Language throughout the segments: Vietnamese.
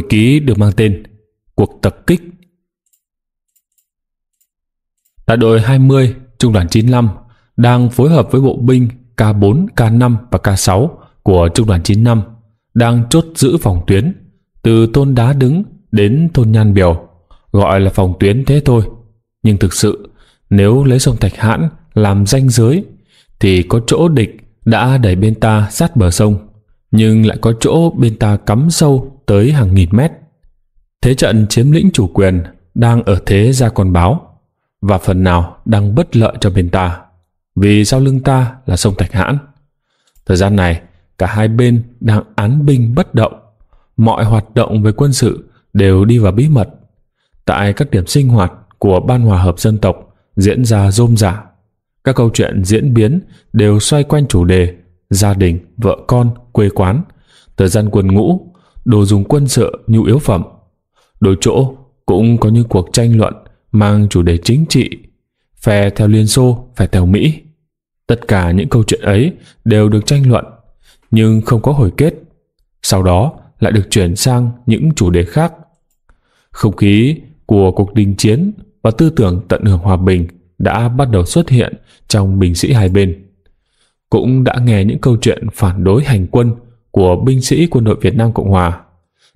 Hồi ký được mang tên Cuộc tập kích Đại đội 20 Trung đoàn 95 đang phối hợp với bộ binh K4, K5 và K6 của Trung đoàn 95 đang chốt giữ phòng tuyến từ thôn Đá Đứng đến thôn Nhan Biểu gọi là phòng tuyến thế thôi nhưng thực sự nếu lấy sông Thạch Hãn làm ranh giới thì có chỗ địch đã đẩy bên ta sát bờ sông nhưng lại có chỗ bên ta cắm sâu tới hàng nghìn mét. Thế trận chiếm lĩnh chủ quyền đang ở thế ra con báo và phần nào đang bất lợi cho bên ta vì sau lưng ta là sông Thạch Hãn. Thời gian này, cả hai bên đang án binh bất động. Mọi hoạt động về quân sự đều đi vào bí mật. Tại các điểm sinh hoạt của Ban Hòa Hợp Dân Tộc diễn ra rôm rả. Các câu chuyện diễn biến đều xoay quanh chủ đề gia đình, vợ con, quê quán, thời gian quân ngũ đồ dùng quân sự nhu yếu phẩm. Đôi chỗ cũng có những cuộc tranh luận mang chủ đề chính trị, phe theo Liên Xô, phe theo Mỹ. Tất cả những câu chuyện ấy đều được tranh luận nhưng không có hồi kết. Sau đó lại được chuyển sang những chủ đề khác. Không khí của cuộc đình chiến và tư tưởng tận hưởng hòa bình đã bắt đầu xuất hiện trong binh sĩ hai bên. Cũng đã nghe những câu chuyện phản đối hành quân của binh sĩ quân đội Việt Nam Cộng Hòa.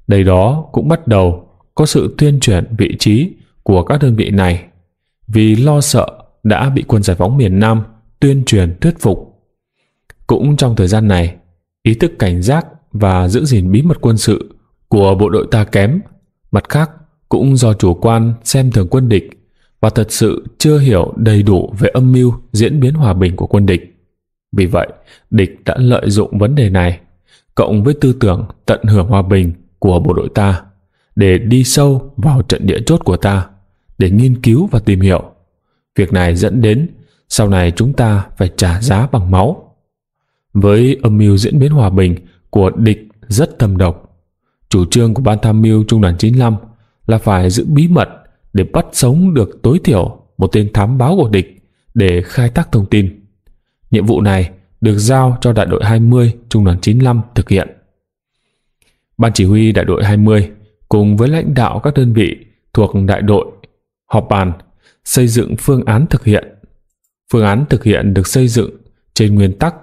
Đây đó cũng bắt đầu có sự tuyên truyền vị trí của các đơn vị này vì lo sợ đã bị quân giải phóng miền Nam tuyên truyền thuyết phục. Cũng trong thời gian này, ý thức cảnh giác và giữ gìn bí mật quân sự của bộ đội ta kém, mặt khác cũng do chủ quan xem thường quân địch và thật sự chưa hiểu đầy đủ về âm mưu diễn biến hòa bình của quân địch. Vì vậy, địch đã lợi dụng vấn đề này cộng với tư tưởng tận hưởng hòa bình của bộ đội ta để đi sâu vào trận địa chốt của ta để nghiên cứu và tìm hiểu. Việc này dẫn đến sau này chúng ta phải trả giá bằng máu. Với âm mưu diễn biến hòa bình của địch rất thâm độc, chủ trương của Ban Tham mưu Trung đoàn 95 là phải giữ bí mật để bắt sống được tối thiểu một tên thám báo của địch để khai thác thông tin. Nhiệm vụ này được giao cho đại đội 20 Trung đoàn 95 thực hiện. Ban chỉ huy đại đội 20 cùng với lãnh đạo các đơn vị thuộc đại đội họp bàn xây dựng phương án thực hiện. Phương án thực hiện được xây dựng trên nguyên tắc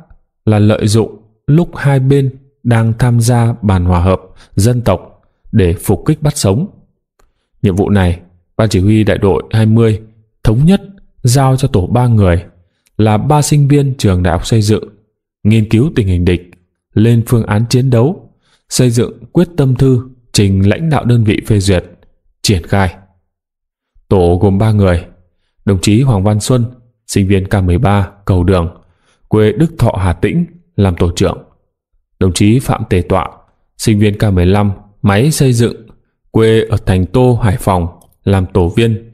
là lợi dụng lúc hai bên đang tham gia bàn hòa hợp dân tộc để phục kích bắt sống. Nhiệm vụ này, ban chỉ huy đại đội 20 thống nhất giao cho tổ 3 người là ba sinh viên trường đại học xây dựng, nghiên cứu tình hình địch, lên phương án chiến đấu, xây dựng quyết tâm thư trình lãnh đạo đơn vị phê duyệt, triển khai. Tổ gồm ba người, đồng chí Hoàng Văn Xuân, sinh viên K13 Cầu Đường, quê Đức Thọ Hà Tĩnh làm tổ trưởng. Đồng chí Phạm Tề Tọa, sinh viên K15 máy xây dựng, quê ở Thành Tô, Hải Phòng làm tổ viên.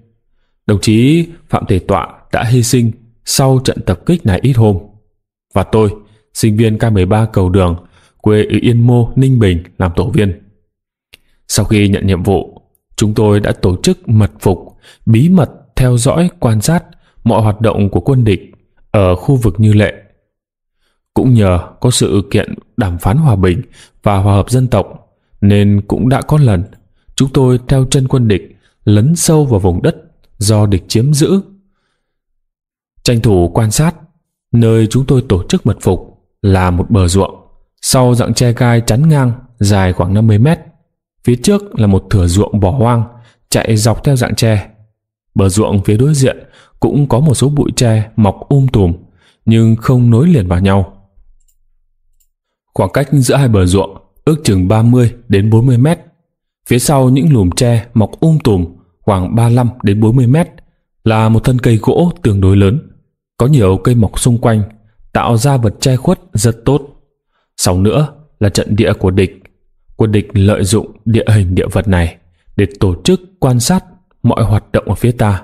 Đồng chí Phạm Tề Tọa đã hy sinh sau trận tập kích này ít hôm. Và tôi, sinh viên K13 cầu đường, quê ở Yên Mô, Ninh Bình làm tổ viên. Sau khi nhận nhiệm vụ, chúng tôi đã tổ chức mật phục, bí mật theo dõi, quan sát mọi hoạt động của quân địch ở khu vực như lệ. Cũng nhờ có sự kiện đàm phán hòa bình và hòa hợp dân tộc nên cũng đã có lần chúng tôi theo chân quân địch lấn sâu vào vùng đất do địch chiếm giữ Tranh thủ quan sát, nơi chúng tôi tổ chức mật phục là một bờ ruộng, sau dạng tre gai chắn ngang dài khoảng 50 mét. Phía trước là một thửa ruộng bỏ hoang chạy dọc theo dạng tre. Bờ ruộng phía đối diện cũng có một số bụi tre mọc um tùm nhưng không nối liền vào nhau. Khoảng cách giữa hai bờ ruộng ước chừng 30 đến 40 mét. Phía sau những lùm tre mọc um tùm khoảng 35 đến 40 mét là một thân cây gỗ tương đối lớn. Có nhiều cây mọc xung quanh, tạo ra vật che khuất rất tốt. Sau nữa là trận địa của địch. Quân địch lợi dụng địa hình địa vật này để tổ chức quan sát mọi hoạt động ở phía ta.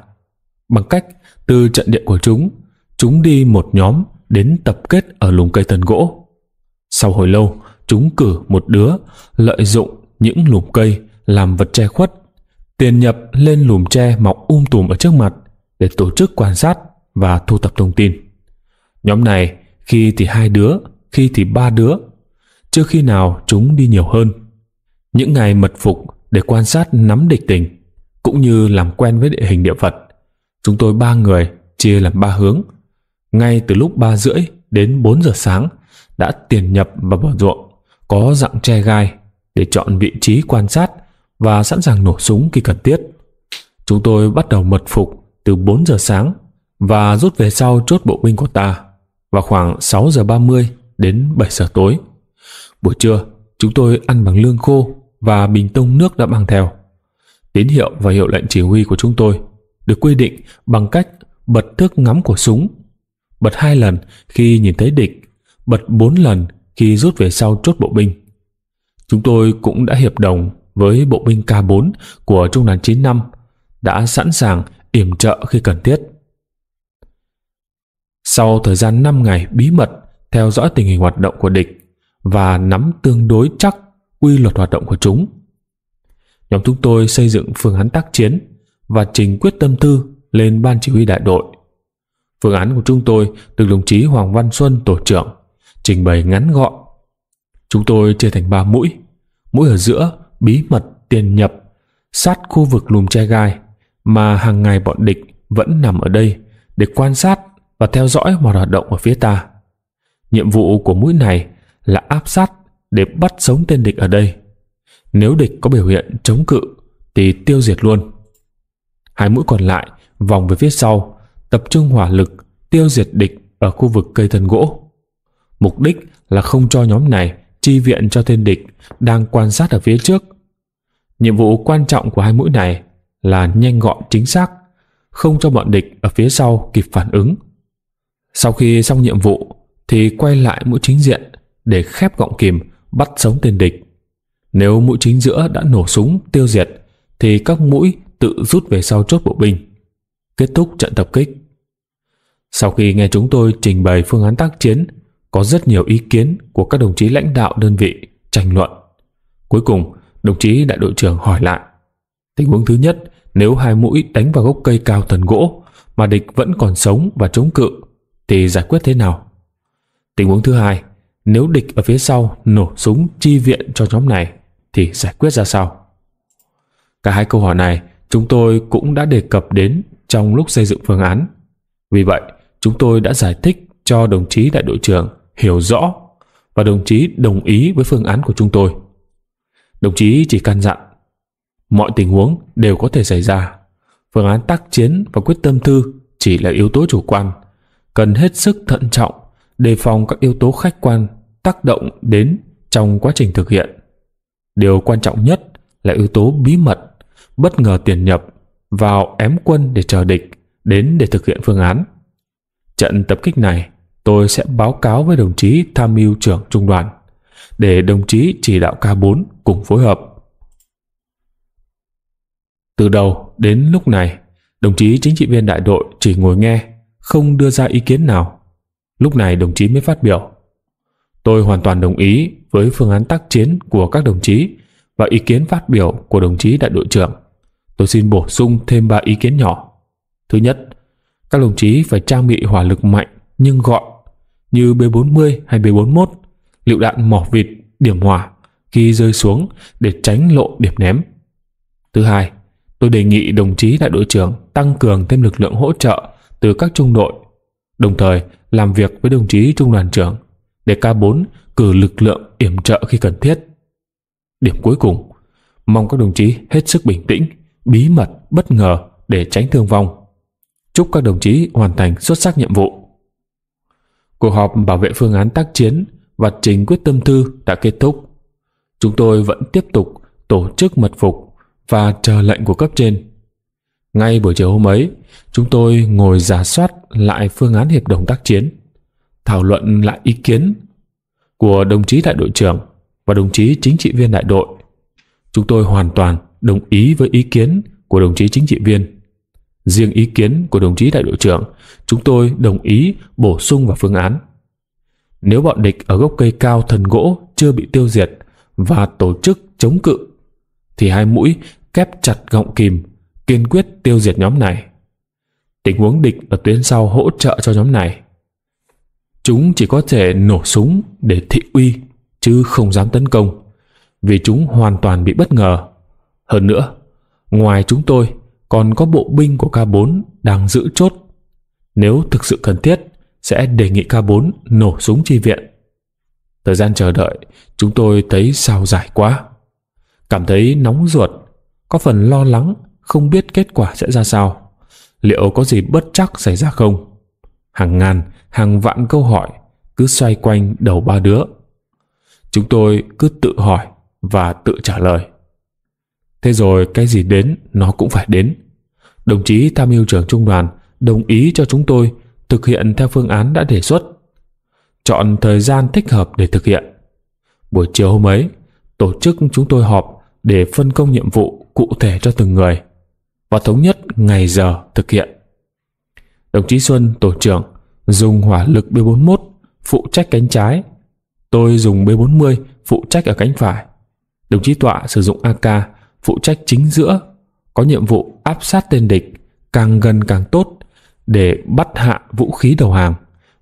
Bằng cách từ trận địa của chúng, chúng đi một nhóm đến tập kết ở lùm cây thân gỗ. Sau hồi lâu, chúng cử một đứa lợi dụng những lùm cây làm vật che khuất, tiền nhập lên lùm tre mọc um tùm ở trước mặt để tổ chức quan sát và thu thập thông tin. Nhóm này khi thì hai đứa, khi thì ba đứa, chưa khi nào chúng đi nhiều hơn. Những ngày mật phục để quan sát nắm địch tình, cũng như làm quen với địa hình địa vật, chúng tôi ba người chia làm ba hướng. Ngay từ lúc ba rưỡi đến bốn giờ sáng đã tiền nhập vào bờ ruộng có dạng tre gai để chọn vị trí quan sát và sẵn sàng nổ súng khi cần thiết. Chúng tôi bắt đầu mật phục từ 4 giờ sáng và rút về sau chốt bộ binh của ta vào khoảng 6 giờ 30 đến 7 giờ tối. Buổi trưa, chúng tôi ăn bằng lương khô và bình tông nước đã mang theo. Tín hiệu và hiệu lệnh chỉ huy của chúng tôi được quy định bằng cách bật thước ngắm của súng, bật hai lần khi nhìn thấy địch, bật bốn lần khi rút về sau chốt bộ binh. Chúng tôi cũng đã hiệp đồng với bộ binh K4 của Trung đoàn 95 đã sẵn sàng yểm trợ khi cần thiết. Sau thời gian 5 ngày bí mật theo dõi tình hình hoạt động của địch và nắm tương đối chắc quy luật hoạt động của chúng, nhóm chúng tôi xây dựng phương án tác chiến và trình quyết tâm thư lên ban chỉ huy đại đội. Phương án của chúng tôi được đồng chí Hoàng Văn Xuân tổ trưởng trình bày ngắn gọn. Chúng tôi chia thành 3 mũi, mũi ở giữa bí mật tiền nhập sát khu vực lùm che gai mà hàng ngày bọn địch vẫn nằm ở đây để quan sát và theo dõi mọi hoạt động ở phía ta. Nhiệm vụ của mũi này là áp sát để bắt sống tên địch ở đây. Nếu địch có biểu hiện chống cự thì tiêu diệt luôn. Hai mũi còn lại vòng về phía sau, tập trung hỏa lực tiêu diệt địch ở khu vực cây thân gỗ. Mục đích là không cho nhóm này chi viện cho tên địch đang quan sát ở phía trước. Nhiệm vụ quan trọng của hai mũi này là nhanh gọn chính xác, không cho bọn địch ở phía sau kịp phản ứng sau khi xong nhiệm vụ thì quay lại mũi chính diện để khép gọng kìm bắt sống tên địch. Nếu mũi chính giữa đã nổ súng tiêu diệt thì các mũi tự rút về sau chốt bộ binh. Kết thúc trận tập kích. Sau khi nghe chúng tôi trình bày phương án tác chiến, có rất nhiều ý kiến của các đồng chí lãnh đạo đơn vị tranh luận. Cuối cùng, đồng chí đại đội trưởng hỏi lại. Tình huống thứ nhất, nếu hai mũi đánh vào gốc cây cao tần gỗ mà địch vẫn còn sống và chống cự thì giải quyết thế nào? Tình huống thứ hai, nếu địch ở phía sau nổ súng chi viện cho nhóm này thì giải quyết ra sao? Cả hai câu hỏi này chúng tôi cũng đã đề cập đến trong lúc xây dựng phương án. Vì vậy, chúng tôi đã giải thích cho đồng chí đại đội trưởng hiểu rõ và đồng chí đồng ý với phương án của chúng tôi. Đồng chí chỉ căn dặn mọi tình huống đều có thể xảy ra. Phương án tác chiến và quyết tâm thư chỉ là yếu tố chủ quan cần hết sức thận trọng đề phòng các yếu tố khách quan tác động đến trong quá trình thực hiện. Điều quan trọng nhất là yếu tố bí mật, bất ngờ tiền nhập vào ém quân để chờ địch đến để thực hiện phương án. Trận tập kích này, tôi sẽ báo cáo với đồng chí tham mưu trưởng trung đoàn để đồng chí chỉ đạo K4 cùng phối hợp. Từ đầu đến lúc này, đồng chí chính trị viên đại đội chỉ ngồi nghe không đưa ra ý kiến nào. Lúc này đồng chí mới phát biểu. Tôi hoàn toàn đồng ý với phương án tác chiến của các đồng chí và ý kiến phát biểu của đồng chí đại đội trưởng. Tôi xin bổ sung thêm ba ý kiến nhỏ. Thứ nhất, các đồng chí phải trang bị hỏa lực mạnh nhưng gọn như B40 hay B41, lựu đạn mỏ vịt điểm hỏa khi rơi xuống để tránh lộ điểm ném. Thứ hai, tôi đề nghị đồng chí đại đội trưởng tăng cường thêm lực lượng hỗ trợ từ các trung đội, đồng thời làm việc với đồng chí trung đoàn trưởng để K4 cử lực lượng yểm trợ khi cần thiết. Điểm cuối cùng, mong các đồng chí hết sức bình tĩnh, bí mật, bất ngờ để tránh thương vong. Chúc các đồng chí hoàn thành xuất sắc nhiệm vụ. Cuộc họp bảo vệ phương án tác chiến và trình quyết tâm thư đã kết thúc. Chúng tôi vẫn tiếp tục tổ chức mật phục và chờ lệnh của cấp trên. Ngay buổi chiều hôm ấy, chúng tôi ngồi giả soát lại phương án hiệp đồng tác chiến, thảo luận lại ý kiến của đồng chí đại đội trưởng và đồng chí chính trị viên đại đội. Chúng tôi hoàn toàn đồng ý với ý kiến của đồng chí chính trị viên. Riêng ý kiến của đồng chí đại đội trưởng, chúng tôi đồng ý bổ sung vào phương án. Nếu bọn địch ở gốc cây cao thần gỗ chưa bị tiêu diệt và tổ chức chống cự, thì hai mũi kép chặt gọng kìm kiên quyết tiêu diệt nhóm này. Tình huống địch ở tuyến sau hỗ trợ cho nhóm này. Chúng chỉ có thể nổ súng để thị uy chứ không dám tấn công vì chúng hoàn toàn bị bất ngờ. Hơn nữa, ngoài chúng tôi còn có bộ binh của K4 đang giữ chốt. Nếu thực sự cần thiết sẽ đề nghị K4 nổ súng chi viện. Thời gian chờ đợi, chúng tôi thấy sao dài quá. Cảm thấy nóng ruột, có phần lo lắng không biết kết quả sẽ ra sao. Liệu có gì bất chắc xảy ra không? Hàng ngàn, hàng vạn câu hỏi cứ xoay quanh đầu ba đứa. Chúng tôi cứ tự hỏi và tự trả lời. Thế rồi cái gì đến nó cũng phải đến. Đồng chí tham mưu trưởng trung đoàn đồng ý cho chúng tôi thực hiện theo phương án đã đề xuất. Chọn thời gian thích hợp để thực hiện. Buổi chiều hôm ấy, tổ chức chúng tôi họp để phân công nhiệm vụ cụ thể cho từng người và thống nhất ngày giờ thực hiện. Đồng chí Xuân, tổ trưởng, dùng hỏa lực B41 phụ trách cánh trái. Tôi dùng B40 phụ trách ở cánh phải. Đồng chí Tọa sử dụng AK phụ trách chính giữa, có nhiệm vụ áp sát tên địch càng gần càng tốt để bắt hạ vũ khí đầu hàng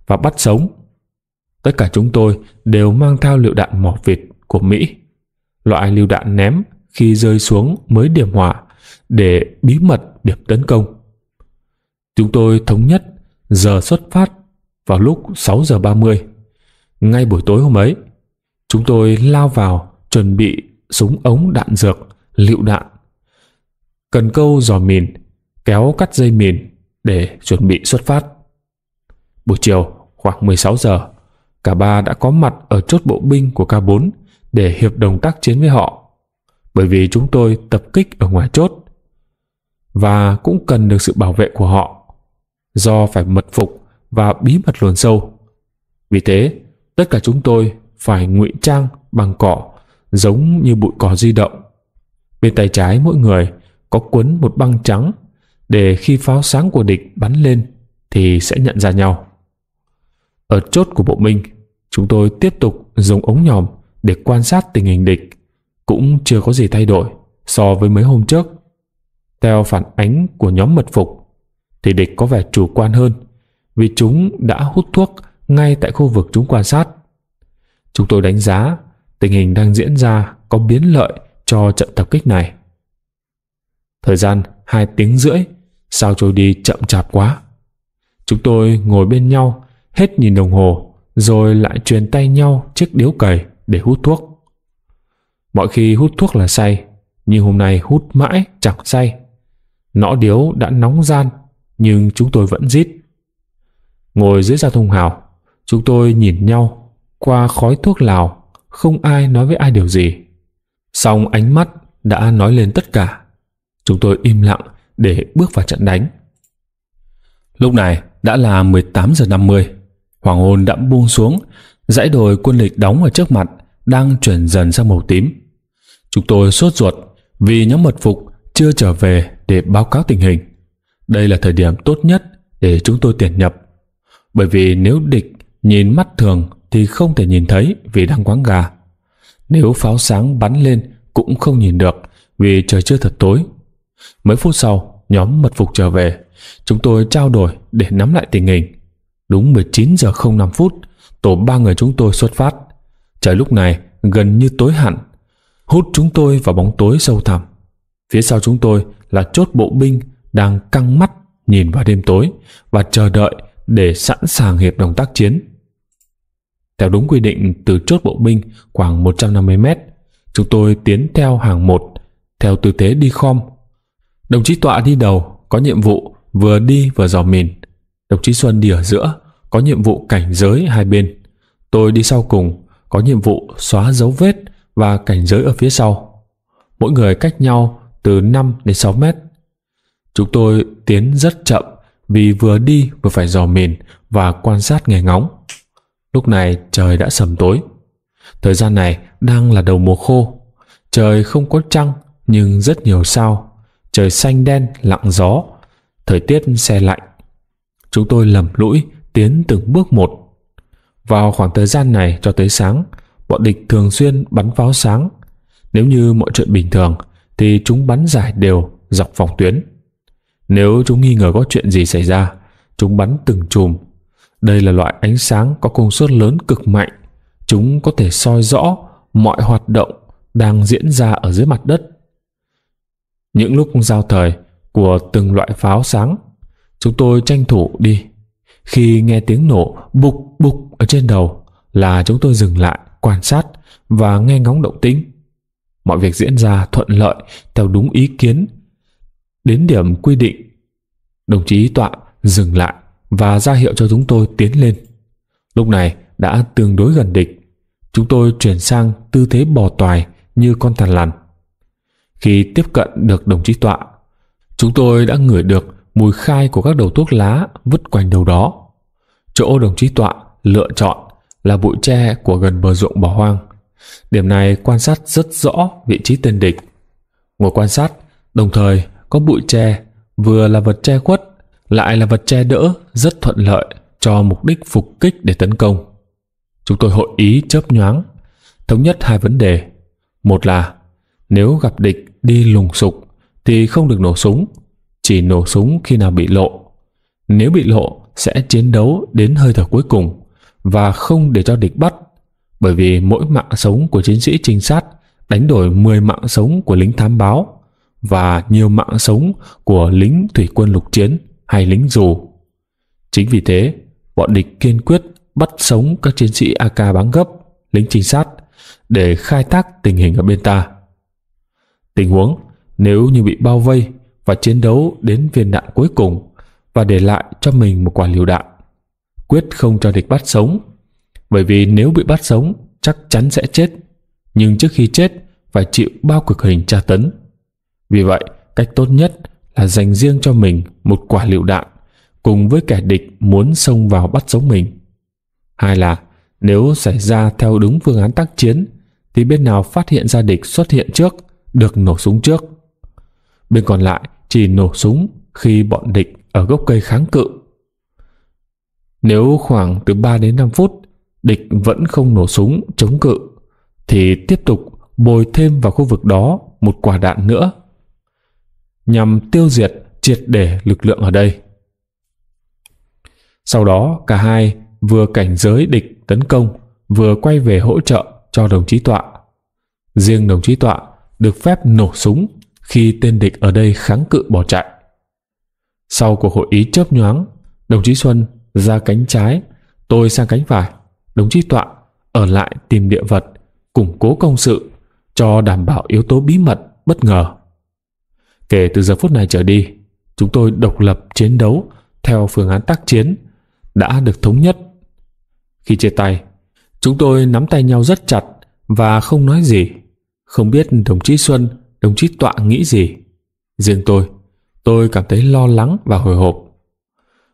và bắt sống. Tất cả chúng tôi đều mang theo lựu đạn mỏ vịt của Mỹ. Loại lựu đạn ném khi rơi xuống mới điểm hỏa để bí mật điểm tấn công. Chúng tôi thống nhất giờ xuất phát vào lúc 6 giờ 30. Ngay buổi tối hôm ấy, chúng tôi lao vào chuẩn bị súng ống đạn dược, lựu đạn, cần câu dò mìn, kéo cắt dây mìn để chuẩn bị xuất phát. Buổi chiều khoảng 16 giờ, cả ba đã có mặt ở chốt bộ binh của K4 để hiệp đồng tác chiến với họ. Bởi vì chúng tôi tập kích ở ngoài chốt, và cũng cần được sự bảo vệ của họ do phải mật phục và bí mật luồn sâu vì thế tất cả chúng tôi phải ngụy trang bằng cỏ giống như bụi cỏ di động bên tay trái mỗi người có quấn một băng trắng để khi pháo sáng của địch bắn lên thì sẽ nhận ra nhau ở chốt của bộ binh chúng tôi tiếp tục dùng ống nhòm để quan sát tình hình địch cũng chưa có gì thay đổi so với mấy hôm trước theo phản ánh của nhóm mật phục, thì địch có vẻ chủ quan hơn vì chúng đã hút thuốc ngay tại khu vực chúng quan sát. Chúng tôi đánh giá tình hình đang diễn ra có biến lợi cho trận tập kích này. Thời gian hai tiếng rưỡi, sao trôi đi chậm chạp quá. Chúng tôi ngồi bên nhau, hết nhìn đồng hồ, rồi lại truyền tay nhau chiếc điếu cầy để hút thuốc. Mọi khi hút thuốc là say, nhưng hôm nay hút mãi chẳng say. Nõ điếu đã nóng gian, nhưng chúng tôi vẫn rít. Ngồi dưới da thông hào, chúng tôi nhìn nhau qua khói thuốc lào, không ai nói với ai điều gì. Song ánh mắt đã nói lên tất cả. Chúng tôi im lặng để bước vào trận đánh. Lúc này đã là 18 giờ 50, hoàng hôn đã buông xuống, dãy đồi quân địch đóng ở trước mặt đang chuyển dần sang màu tím. Chúng tôi sốt ruột vì nhóm mật phục chưa trở về để báo cáo tình hình. Đây là thời điểm tốt nhất để chúng tôi tiền nhập. Bởi vì nếu địch nhìn mắt thường thì không thể nhìn thấy vì đang quáng gà. Nếu pháo sáng bắn lên cũng không nhìn được vì trời chưa thật tối. Mấy phút sau, nhóm mật phục trở về. Chúng tôi trao đổi để nắm lại tình hình. Đúng 19 giờ 05 phút, tổ ba người chúng tôi xuất phát. Trời lúc này gần như tối hẳn, hút chúng tôi vào bóng tối sâu thẳm. Phía sau chúng tôi là chốt bộ binh đang căng mắt nhìn vào đêm tối và chờ đợi để sẵn sàng hiệp đồng tác chiến. Theo đúng quy định từ chốt bộ binh khoảng 150 mét, chúng tôi tiến theo hàng một theo tư thế đi khom. Đồng chí Tọa đi đầu có nhiệm vụ vừa đi vừa dò mìn. Đồng chí Xuân đi ở giữa có nhiệm vụ cảnh giới hai bên. Tôi đi sau cùng có nhiệm vụ xóa dấu vết và cảnh giới ở phía sau. Mỗi người cách nhau từ 5 đến 6 mét. Chúng tôi tiến rất chậm vì vừa đi vừa phải dò mìn và quan sát nghe ngóng. Lúc này trời đã sầm tối. Thời gian này đang là đầu mùa khô. Trời không có trăng nhưng rất nhiều sao. Trời xanh đen lặng gió. Thời tiết xe lạnh. Chúng tôi lầm lũi tiến từng bước một. Vào khoảng thời gian này cho tới sáng, bọn địch thường xuyên bắn pháo sáng. Nếu như mọi chuyện bình thường, thì chúng bắn giải đều dọc phòng tuyến. Nếu chúng nghi ngờ có chuyện gì xảy ra, chúng bắn từng chùm. Đây là loại ánh sáng có công suất lớn cực mạnh. Chúng có thể soi rõ mọi hoạt động đang diễn ra ở dưới mặt đất. Những lúc giao thời của từng loại pháo sáng, chúng tôi tranh thủ đi. Khi nghe tiếng nổ bục bục ở trên đầu là chúng tôi dừng lại quan sát và nghe ngóng động tĩnh mọi việc diễn ra thuận lợi theo đúng ý kiến. Đến điểm quy định, đồng chí tọa dừng lại và ra hiệu cho chúng tôi tiến lên. Lúc này đã tương đối gần địch, chúng tôi chuyển sang tư thế bò toài như con thằn lằn. Khi tiếp cận được đồng chí tọa, chúng tôi đã ngửi được mùi khai của các đầu thuốc lá vứt quanh đầu đó. Chỗ đồng chí tọa lựa chọn là bụi tre của gần bờ ruộng bỏ hoang. Điểm này quan sát rất rõ vị trí tên địch. Ngồi quan sát, đồng thời có bụi tre, vừa là vật che khuất, lại là vật che đỡ rất thuận lợi cho mục đích phục kích để tấn công. Chúng tôi hội ý chớp nhoáng, thống nhất hai vấn đề. Một là nếu gặp địch đi lùng sục thì không được nổ súng, chỉ nổ súng khi nào bị lộ. Nếu bị lộ sẽ chiến đấu đến hơi thở cuối cùng và không để cho địch bắt bởi vì mỗi mạng sống của chiến sĩ trinh sát đánh đổi 10 mạng sống của lính thám báo và nhiều mạng sống của lính thủy quân lục chiến hay lính dù. Chính vì thế, bọn địch kiên quyết bắt sống các chiến sĩ AK bán gấp, lính trinh sát để khai thác tình hình ở bên ta. Tình huống nếu như bị bao vây và chiến đấu đến viên đạn cuối cùng và để lại cho mình một quả liều đạn, quyết không cho địch bắt sống bởi vì nếu bị bắt sống chắc chắn sẽ chết nhưng trước khi chết phải chịu bao cực hình tra tấn vì vậy cách tốt nhất là dành riêng cho mình một quả lựu đạn cùng với kẻ địch muốn xông vào bắt sống mình hai là nếu xảy ra theo đúng phương án tác chiến thì bên nào phát hiện ra địch xuất hiện trước được nổ súng trước bên còn lại chỉ nổ súng khi bọn địch ở gốc cây kháng cự nếu khoảng từ 3 đến 5 phút địch vẫn không nổ súng chống cự thì tiếp tục bồi thêm vào khu vực đó một quả đạn nữa nhằm tiêu diệt triệt để lực lượng ở đây. Sau đó cả hai vừa cảnh giới địch tấn công vừa quay về hỗ trợ cho đồng chí Tọa. Riêng đồng chí Tọa được phép nổ súng khi tên địch ở đây kháng cự bỏ chạy. Sau cuộc hội ý chớp nhoáng, đồng chí Xuân ra cánh trái, tôi sang cánh phải đồng chí Tọa ở lại tìm địa vật, củng cố công sự cho đảm bảo yếu tố bí mật bất ngờ. Kể từ giờ phút này trở đi, chúng tôi độc lập chiến đấu theo phương án tác chiến đã được thống nhất. Khi chia tay, chúng tôi nắm tay nhau rất chặt và không nói gì. Không biết đồng chí Xuân, đồng chí Tọa nghĩ gì. Riêng tôi, tôi cảm thấy lo lắng và hồi hộp.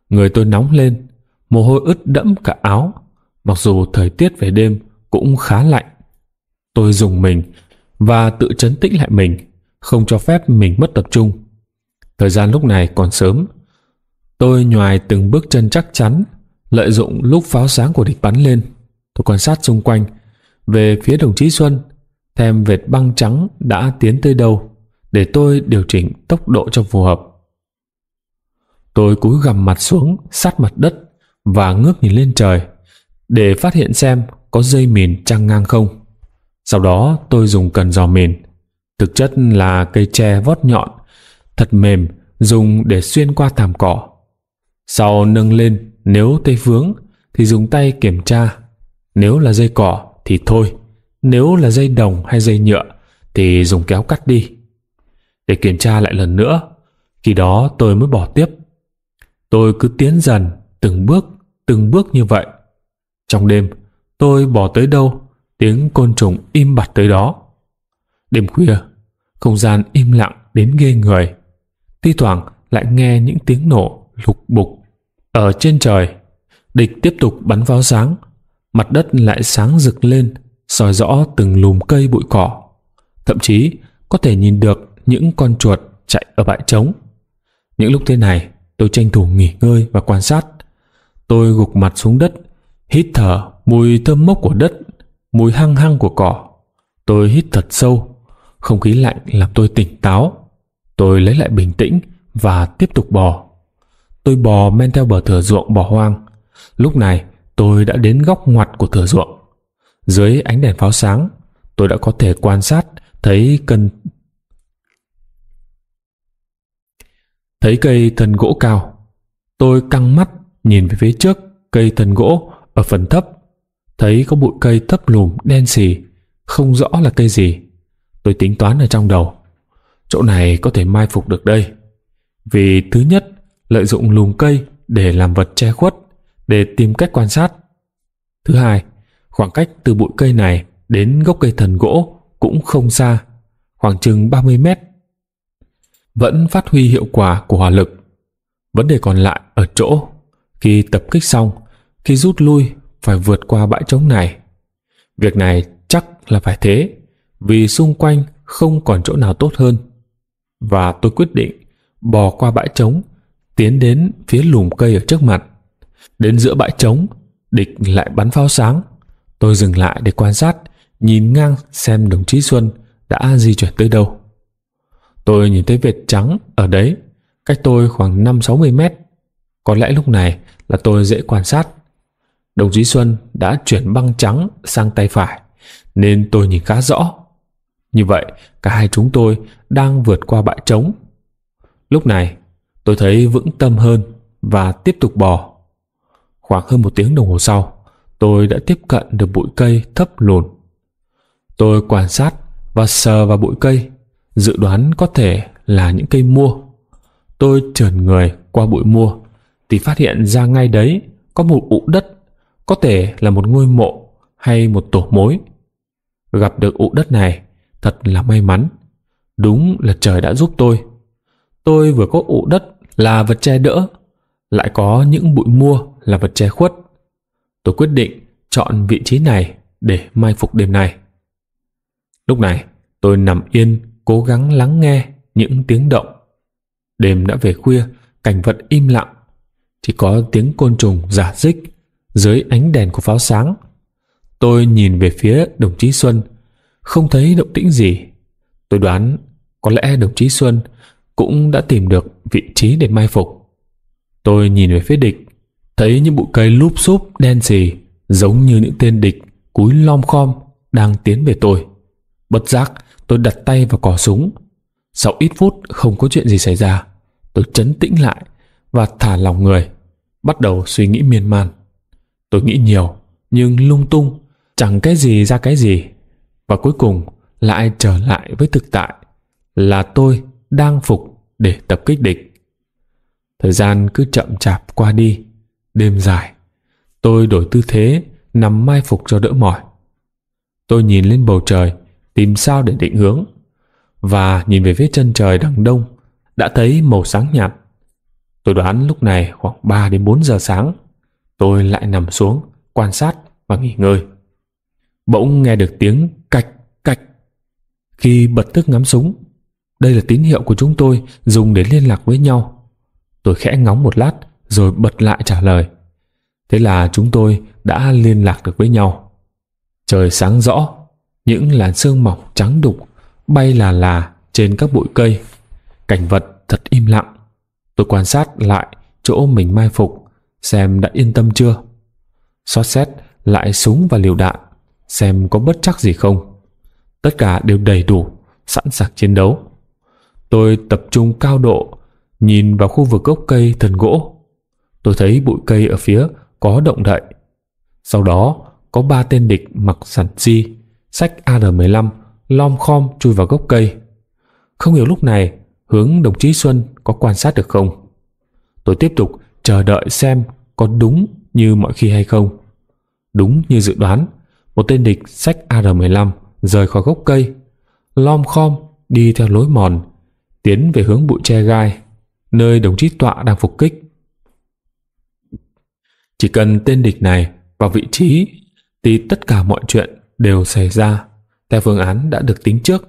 Người tôi nóng lên, mồ hôi ướt đẫm cả áo mặc dù thời tiết về đêm cũng khá lạnh. Tôi dùng mình và tự chấn tĩnh lại mình, không cho phép mình mất tập trung. Thời gian lúc này còn sớm. Tôi nhoài từng bước chân chắc chắn, lợi dụng lúc pháo sáng của địch bắn lên. Tôi quan sát xung quanh, về phía đồng chí Xuân, thêm vệt băng trắng đã tiến tới đâu để tôi điều chỉnh tốc độ cho phù hợp. Tôi cúi gằm mặt xuống sát mặt đất và ngước nhìn lên trời để phát hiện xem có dây mìn trăng ngang không. Sau đó tôi dùng cần dò mìn, thực chất là cây tre vót nhọn, thật mềm dùng để xuyên qua thảm cỏ. Sau nâng lên, nếu tay vướng thì dùng tay kiểm tra, nếu là dây cỏ thì thôi, nếu là dây đồng hay dây nhựa thì dùng kéo cắt đi. Để kiểm tra lại lần nữa, khi đó tôi mới bỏ tiếp. Tôi cứ tiến dần từng bước, từng bước như vậy trong đêm, tôi bỏ tới đâu, tiếng côn trùng im bặt tới đó. Đêm khuya, không gian im lặng đến ghê người. Thi thoảng lại nghe những tiếng nổ lục bục. Ở trên trời, địch tiếp tục bắn pháo sáng, mặt đất lại sáng rực lên, soi rõ từng lùm cây bụi cỏ. Thậm chí có thể nhìn được những con chuột chạy ở bãi trống. Những lúc thế này, tôi tranh thủ nghỉ ngơi và quan sát. Tôi gục mặt xuống đất Hít thở mùi thơm mốc của đất, mùi hăng hăng của cỏ. Tôi hít thật sâu, không khí lạnh làm tôi tỉnh táo. Tôi lấy lại bình tĩnh và tiếp tục bò. Tôi bò men theo bờ thửa ruộng bỏ hoang. Lúc này tôi đã đến góc ngoặt của thửa ruộng. Dưới ánh đèn pháo sáng, tôi đã có thể quan sát thấy cần thấy cây thân gỗ cao. Tôi căng mắt nhìn về phía trước cây thân gỗ ở phần thấp, thấy có bụi cây thấp lùm đen xì, không rõ là cây gì. Tôi tính toán ở trong đầu. Chỗ này có thể mai phục được đây. Vì thứ nhất, lợi dụng lùm cây để làm vật che khuất, để tìm cách quan sát. Thứ hai, khoảng cách từ bụi cây này đến gốc cây thần gỗ cũng không xa, khoảng chừng 30 mét. Vẫn phát huy hiệu quả của hỏa lực. Vấn đề còn lại ở chỗ, khi tập kích xong, khi rút lui, phải vượt qua bãi trống này. Việc này chắc là phải thế, vì xung quanh không còn chỗ nào tốt hơn. Và tôi quyết định bò qua bãi trống, tiến đến phía lùm cây ở trước mặt. Đến giữa bãi trống, địch lại bắn pháo sáng. Tôi dừng lại để quan sát, nhìn ngang xem đồng chí Xuân đã di chuyển tới đâu. Tôi nhìn thấy vệt trắng ở đấy, cách tôi khoảng năm sáu mươi mét. Có lẽ lúc này là tôi dễ quan sát Đồng chí Xuân đã chuyển băng trắng sang tay phải nên tôi nhìn khá rõ. Như vậy, cả hai chúng tôi đang vượt qua bãi trống. Lúc này, tôi thấy vững tâm hơn và tiếp tục bò. Khoảng hơn một tiếng đồng hồ sau, tôi đã tiếp cận được bụi cây thấp lùn. Tôi quan sát và sờ vào bụi cây, dự đoán có thể là những cây mua. Tôi trườn người qua bụi mua thì phát hiện ra ngay đấy có một ụ đất có thể là một ngôi mộ hay một tổ mối. Gặp được ụ đất này thật là may mắn. Đúng là trời đã giúp tôi. Tôi vừa có ụ đất là vật che đỡ, lại có những bụi mua là vật che khuất. Tôi quyết định chọn vị trí này để mai phục đêm nay. Lúc này, tôi nằm yên cố gắng lắng nghe những tiếng động. Đêm đã về khuya, cảnh vật im lặng, chỉ có tiếng côn trùng giả dích dưới ánh đèn của pháo sáng. Tôi nhìn về phía đồng chí Xuân, không thấy động tĩnh gì. Tôi đoán có lẽ đồng chí Xuân cũng đã tìm được vị trí để mai phục. Tôi nhìn về phía địch, thấy những bụi cây lúp xúp đen xì giống như những tên địch cúi lom khom đang tiến về tôi. Bất giác, tôi đặt tay vào cò súng. Sau ít phút không có chuyện gì xảy ra, tôi chấn tĩnh lại và thả lòng người, bắt đầu suy nghĩ miên man. Tôi nghĩ nhiều, nhưng lung tung, chẳng cái gì ra cái gì. Và cuối cùng lại trở lại với thực tại là tôi đang phục để tập kích địch. Thời gian cứ chậm chạp qua đi, đêm dài. Tôi đổi tư thế, nằm mai phục cho đỡ mỏi. Tôi nhìn lên bầu trời, tìm sao để định hướng. Và nhìn về phía chân trời đằng đông, đã thấy màu sáng nhạt. Tôi đoán lúc này khoảng 3 đến 4 giờ sáng. Tôi lại nằm xuống, quan sát và nghỉ ngơi. Bỗng nghe được tiếng cạch cạch. Khi bật thức ngắm súng, đây là tín hiệu của chúng tôi dùng để liên lạc với nhau. Tôi khẽ ngóng một lát rồi bật lại trả lời. Thế là chúng tôi đã liên lạc được với nhau. Trời sáng rõ, những làn sương mỏng trắng đục bay là là trên các bụi cây. Cảnh vật thật im lặng. Tôi quan sát lại chỗ mình mai phục xem đã yên tâm chưa. Xót xét lại súng và liều đạn, xem có bất chắc gì không. Tất cả đều đầy đủ, sẵn sàng chiến đấu. Tôi tập trung cao độ, nhìn vào khu vực gốc cây thần gỗ. Tôi thấy bụi cây ở phía có động đậy. Sau đó có ba tên địch mặc sẵn chi, sách AR-15 lom khom chui vào gốc cây. Không hiểu lúc này hướng đồng chí Xuân có quan sát được không. Tôi tiếp tục chờ đợi xem có đúng như mọi khi hay không. Đúng như dự đoán, một tên địch sách AR-15 rời khỏi gốc cây, lom khom đi theo lối mòn, tiến về hướng bụi tre gai, nơi đồng chí Tọa đang phục kích. Chỉ cần tên địch này vào vị trí thì tất cả mọi chuyện đều xảy ra theo phương án đã được tính trước.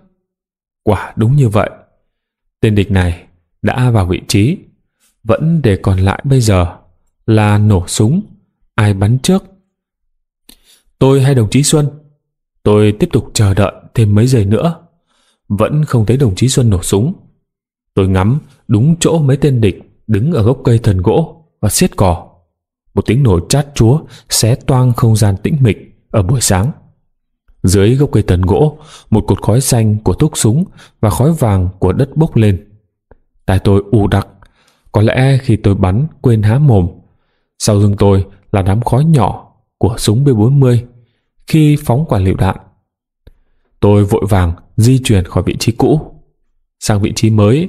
Quả đúng như vậy. Tên địch này đã vào vị trí vẫn để còn lại bây giờ là nổ súng ai bắn trước tôi hay đồng chí xuân tôi tiếp tục chờ đợi thêm mấy giây nữa vẫn không thấy đồng chí xuân nổ súng tôi ngắm đúng chỗ mấy tên địch đứng ở gốc cây thần gỗ và xiết cỏ một tiếng nổ chát chúa xé toang không gian tĩnh mịch ở buổi sáng dưới gốc cây thần gỗ một cột khói xanh của thuốc súng và khói vàng của đất bốc lên tai tôi ù đặc có lẽ khi tôi bắn quên há mồm. Sau lưng tôi là đám khói nhỏ của súng B40 khi phóng quả lựu đạn. Tôi vội vàng di chuyển khỏi vị trí cũ sang vị trí mới.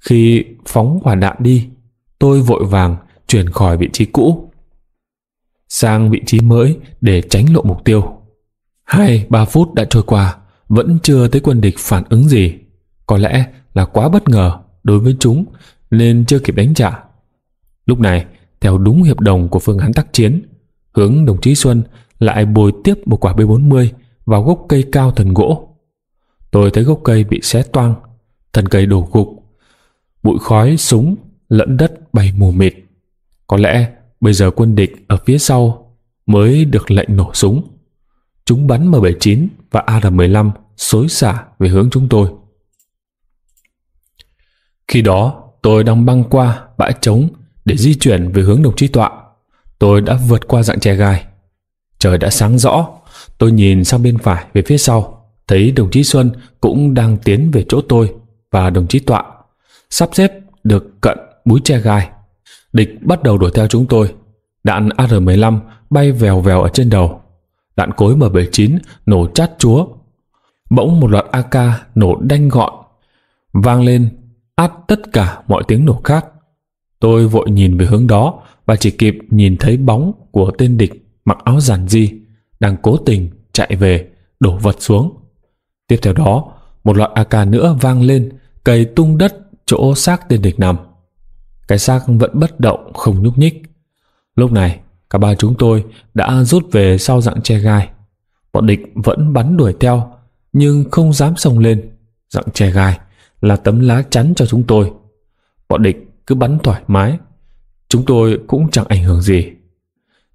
Khi phóng quả đạn đi, tôi vội vàng chuyển khỏi vị trí cũ sang vị trí mới để tránh lộ mục tiêu. Hai ba phút đã trôi qua, vẫn chưa thấy quân địch phản ứng gì. Có lẽ là quá bất ngờ đối với chúng nên chưa kịp đánh trả. Lúc này, theo đúng hiệp đồng của phương án tác chiến, hướng đồng chí Xuân lại bồi tiếp một quả B40 vào gốc cây cao thần gỗ. Tôi thấy gốc cây bị xé toang, thần cây đổ gục, bụi khói súng lẫn đất bay mù mịt. Có lẽ bây giờ quân địch ở phía sau mới được lệnh nổ súng. Chúng bắn M79 và AR-15 xối xả về hướng chúng tôi. Khi đó, Tôi đang băng qua bãi trống để di chuyển về hướng đồng chí tọa. Tôi đã vượt qua dạng tre gai. Trời đã sáng rõ, tôi nhìn sang bên phải về phía sau, thấy đồng chí Xuân cũng đang tiến về chỗ tôi và đồng chí tọa, sắp xếp được cận búi tre gai. Địch bắt đầu đuổi theo chúng tôi. Đạn AR-15 bay vèo vèo ở trên đầu. Đạn cối M79 nổ chát chúa. Bỗng một loạt AK nổ đanh gọn, vang lên át tất cả mọi tiếng nổ khác. Tôi vội nhìn về hướng đó và chỉ kịp nhìn thấy bóng của tên địch mặc áo giản di đang cố tình chạy về đổ vật xuống. Tiếp theo đó, một loại AK nữa vang lên cày tung đất chỗ xác tên địch nằm. Cái xác vẫn bất động không nhúc nhích. Lúc này, cả ba chúng tôi đã rút về sau dạng che gai. Bọn địch vẫn bắn đuổi theo nhưng không dám xông lên. Dạng che gai là tấm lá chắn cho chúng tôi. Bọn địch cứ bắn thoải mái, chúng tôi cũng chẳng ảnh hưởng gì.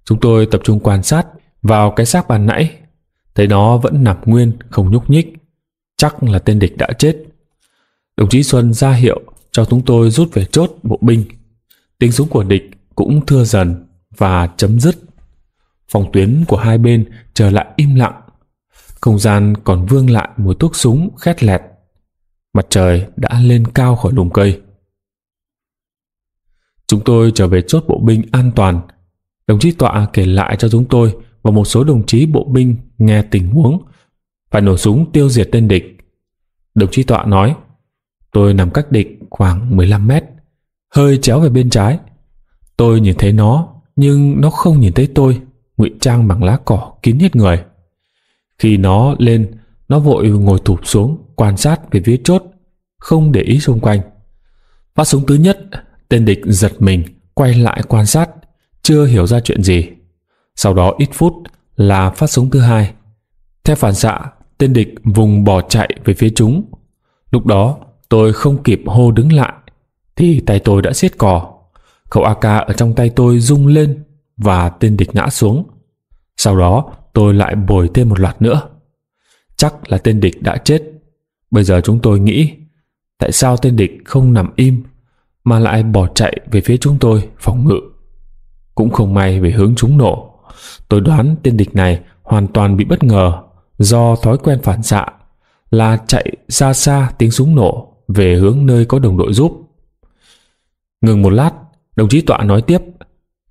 Chúng tôi tập trung quan sát vào cái xác bàn nãy, thấy nó vẫn nằm nguyên không nhúc nhích, chắc là tên địch đã chết. Đồng chí Xuân ra hiệu cho chúng tôi rút về chốt bộ binh. Tiếng súng của địch cũng thưa dần và chấm dứt. Phòng tuyến của hai bên trở lại im lặng. Không gian còn vương lại mùi thuốc súng khét lẹt mặt trời đã lên cao khỏi lùm cây chúng tôi trở về chốt bộ binh an toàn đồng chí tọa kể lại cho chúng tôi và một số đồng chí bộ binh nghe tình huống phải nổ súng tiêu diệt tên địch đồng chí tọa nói tôi nằm cách địch khoảng 15 mét hơi chéo về bên trái tôi nhìn thấy nó nhưng nó không nhìn thấy tôi ngụy trang bằng lá cỏ kín hết người khi nó lên nó vội ngồi thụp xuống Quan sát về phía chốt Không để ý xung quanh Phát súng thứ nhất Tên địch giật mình Quay lại quan sát Chưa hiểu ra chuyện gì Sau đó ít phút Là phát súng thứ hai Theo phản xạ Tên địch vùng bỏ chạy về phía chúng Lúc đó tôi không kịp hô đứng lại Thì tay tôi đã xiết cò Khẩu AK ở trong tay tôi rung lên Và tên địch ngã xuống Sau đó tôi lại bồi thêm một loạt nữa chắc là tên địch đã chết. Bây giờ chúng tôi nghĩ, tại sao tên địch không nằm im mà lại bỏ chạy về phía chúng tôi phòng ngự? Cũng không may về hướng chúng nổ. Tôi đoán tên địch này hoàn toàn bị bất ngờ do thói quen phản xạ là chạy ra xa tiếng súng nổ về hướng nơi có đồng đội giúp. Ngừng một lát, đồng chí Tọa nói tiếp,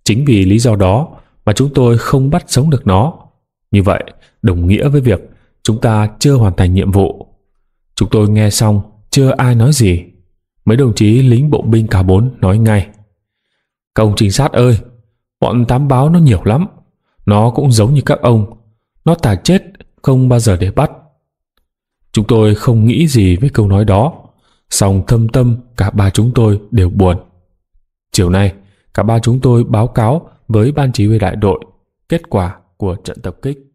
chính vì lý do đó mà chúng tôi không bắt sống được nó. Như vậy, đồng nghĩa với việc chúng ta chưa hoàn thành nhiệm vụ. Chúng tôi nghe xong, chưa ai nói gì. Mấy đồng chí lính bộ binh cả bốn nói ngay. Công trinh sát ơi, bọn tám báo nó nhiều lắm. Nó cũng giống như các ông. Nó thả chết, không bao giờ để bắt. Chúng tôi không nghĩ gì với câu nói đó. Song thâm tâm cả ba chúng tôi đều buồn. Chiều nay, cả ba chúng tôi báo cáo với ban chỉ huy đại đội kết quả của trận tập kích.